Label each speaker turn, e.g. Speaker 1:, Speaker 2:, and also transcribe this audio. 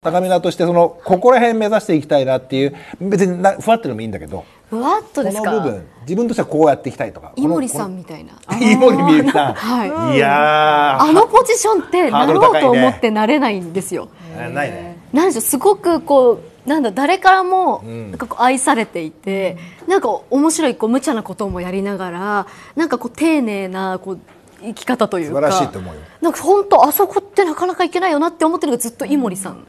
Speaker 1: 高見田としてそのここら辺目指していきたいなっていう別になふわってのもいいんだけど
Speaker 2: ふわ
Speaker 3: っとですかこの部
Speaker 1: 分自分としてはこうやっていきたいとか井森
Speaker 3: さんみたいな 井森美幸さ
Speaker 1: ん、
Speaker 2: は
Speaker 3: い、いやあ
Speaker 4: の
Speaker 5: ポジションって
Speaker 3: なろうと思っ
Speaker 4: て
Speaker 5: なれないんですよ、ね、ないねなんでしょうすごくこうなんだ誰からもなんかこう愛されていて、うん、なんか面白いこう無茶なこともやりながらなんかこう丁寧なこう生き方というか素晴らしいと思うよなんか本当あそこってなかなかいけないよなって思ってるのがずっと井森さん